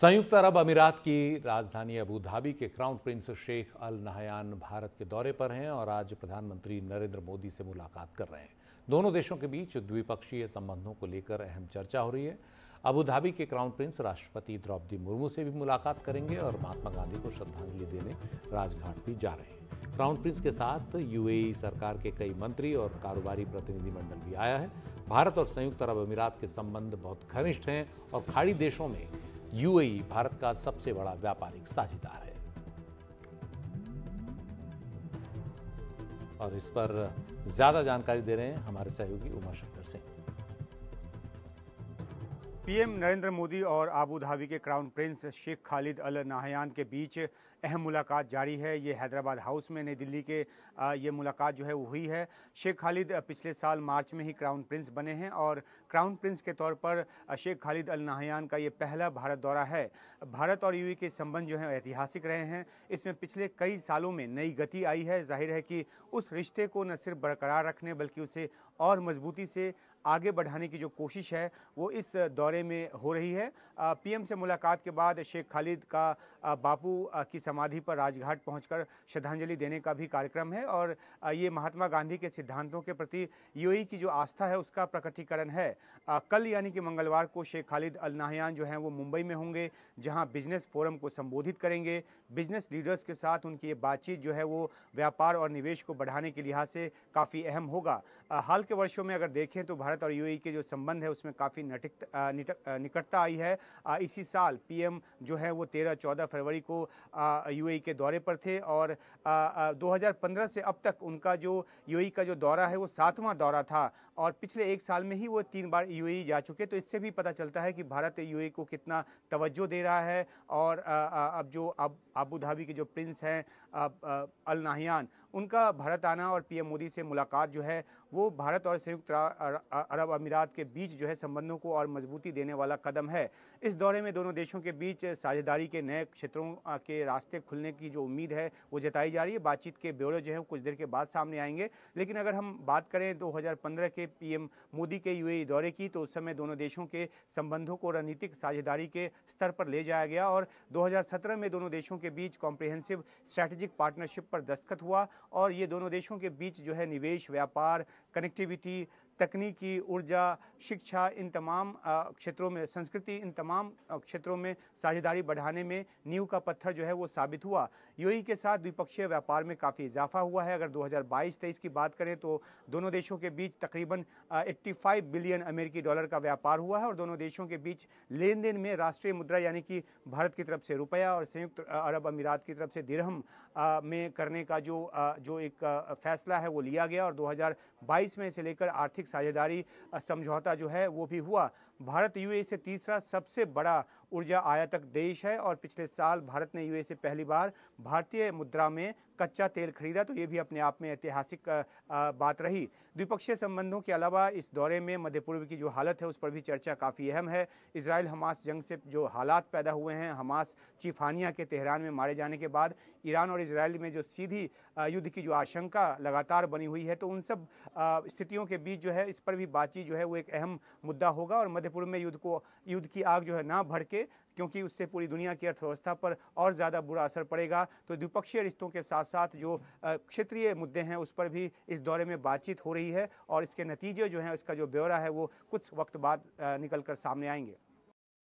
संयुक्त अरब अमीरात की राजधानी अबू धाबी के crown prince Sheikh Al Nahyan Bharat के दौरे पर हैं और आज प्रधानमंत्री नरेंद्र मोदी से मुलाकात कर रहे हैं दोनों देशों के बीच द्विपक्षीय संबंधों को लेकर अहम चर्चा हो रही है अबू धाबी के क्राउन प्रिंस राष्ट्रपति द्रौपदी मुर्मू से भी मुलाकात करेंगे और महात्मा गांधी को श्रद्धांजलि देने राजघाट भी जा रहे हैं क्राउन प्रिंस के साथ यूएई सरकार के कई मंत्री और कारोबारी प्रतिनिधिमंडल भी आया है भारत और संयुक्त अरब अमीरात के संबंध बहुत घनिष्ठ हैं और खाड़ी देशों में यूएई भारत का सबसे बड़ा व्यापारिक साझेदार है और इस पर ज्यादा जानकारी दे रहे हैं हमारे सहयोगी उमा शंकर सिंह पीएम नरेंद्र मोदी और आबू धाबी के crown prince Sheikh Khalid Al Nahyan के बीच अहम मुलाकात जारी है ये हैदराबाद हाउस में नई दिल्ली के ये मुलाकात जो है वो हुई है शेख खालिद पिछले साल मार्च में ही क्राउन प्रिंस बने हैं और क्राउन प्रिंस के तौर पर शेख खालिद अल नाहयान का ये पहला भारत दौरा है भारत और यूए के संबंध जो है ऐतिहासिक रहे हैं इसमें पिछले कई सालों में नई गति आई है जाहिर है कि उस रिश्ते को न सिर्फ बरकरार रखने बल्कि उसे और मजबूती से आगे बढ़ाने की जो कोशिश है वो इस दौरे बारे में हो रही है पीएम से मुलाकात के बाद शेख खालिद का बापू की समाधि पर राजघाट पहुंचकर श्रद्धांजलि देने का भी कार्यक्रम है और ये महात्मा गांधी के सिद्धांतों के प्रति यूएई की जो आस्था है उसका प्रकटीकरण है कल यानी कि मंगलवार को शेख खालिद अल नाहयान जो हैं वो मुंबई में होंगे जहां बिजनेस फोरम को संबोधित करेंगे बिजनेस लीडर्स के साथ उनकी ये बातचीत जो है वो व्यापार और निवेश को बढ़ाने के लिहाज से काफ़ी अहम होगा हाल के वर्षों में अगर देखें तो भारत और यू के जो संबंध है उसमें काफ़ी नटिक निकटता आई है इसी साल पीएम जो है वो 13-14 फरवरी को यूएई के दौरे पर थे और 2015 से अब तक उनका जो यूएई का जो दौरा है वो सातवां दौरा था और पिछले एक साल में ही वो तीन बार यूएई जा चुके तो इससे भी पता चलता है कि भारत यूएई को कितना तवज्जो दे रहा है और अब जो अब आबू धाबी के जो प्रिंस हैं अल नाहियान उनका भारत आना और पीएम मोदी से मुलाकात जो है वो भारत और संयुक्त अरब अमीरात के बीच जो है संबंधों को और मजबूती मजबूती देने वाला कदम है इस दौरे में दोनों देशों के बीच साझेदारी के नए क्षेत्रों के रास्ते खुलने की जो उम्मीद है वो जताई जा रही है बातचीत के ब्यौरे जो है कुछ देर के बाद सामने आएंगे लेकिन अगर हम बात करें दो के पीएम मोदी के यूएई दौरे की तो उस समय दोनों देशों के संबंधों को रणनीतिक साझेदारी के स्तर पर ले जाया गया और 2017 में दोनों देशों के बीच कॉम्प्रिहेंसिव स्ट्रैटेजिक पार्टनरशिप पर दस्तखत हुआ और ये दोनों देशों के बीच जो है निवेश व्यापार कनेक्टिविटी तकनीकी ऊर्जा शिक्षा इन तमाम क्षेत्रों में संस्कृति इन तमाम क्षेत्रों में साझेदारी बढ़ाने में नींव का पत्थर जो है वो साबित हुआ यूएई के साथ द्विपक्षीय व्यापार में काफ़ी इजाफा हुआ है अगर 2022-23 की बात करें तो दोनों देशों के बीच तकरीबन 85 बिलियन अमेरिकी डॉलर का व्यापार हुआ है और दोनों देशों के बीच लेन देन में राष्ट्रीय मुद्रा यानी कि भारत की तरफ से रुपया और संयुक्त अरब अमीरात की तरफ से दिरहम में करने का जो जो एक फैसला है वो लिया गया और दो में इसे लेकर आर्थिक साझेदारी समझौता जो है वो भी हुआ भारत यूएई से तीसरा सबसे बड़ा ऊर्जा आयातक देश है और पिछले साल भारत ने यूए से पहली बार भारतीय मुद्रा में कच्चा तेल खरीदा तो ये भी अपने आप में ऐतिहासिक बात रही द्विपक्षीय संबंधों के अलावा इस दौरे में मध्य पूर्व की जो हालत है उस पर भी चर्चा काफ़ी अहम है इसराइल हमास जंग से जो हालात पैदा हुए हैं हमास चिफानिया के तेहरान में मारे जाने के बाद ईरान और इसराइल में जो सीधी युद्ध की जो आशंका लगातार बनी हुई है तो उन सब स्थितियों के बीच जो है इस पर भी बातचीत जो है वो एक अहम मुद्दा होगा और मध्य पूर्व में युद्ध को युद्ध की आग जो है ना भड़के क्योंकि उससे पूरी दुनिया की अर्थव्यवस्था पर और ज़्यादा बुरा असर पड़ेगा तो द्विपक्षीय रिश्तों के साथ साथ जो क्षेत्रीय मुद्दे हैं उस पर भी इस दौरे में बातचीत हो रही है और इसके नतीजे जो हैं इसका जो ब्यौरा है वो कुछ वक्त बाद निकल कर सामने आएंगे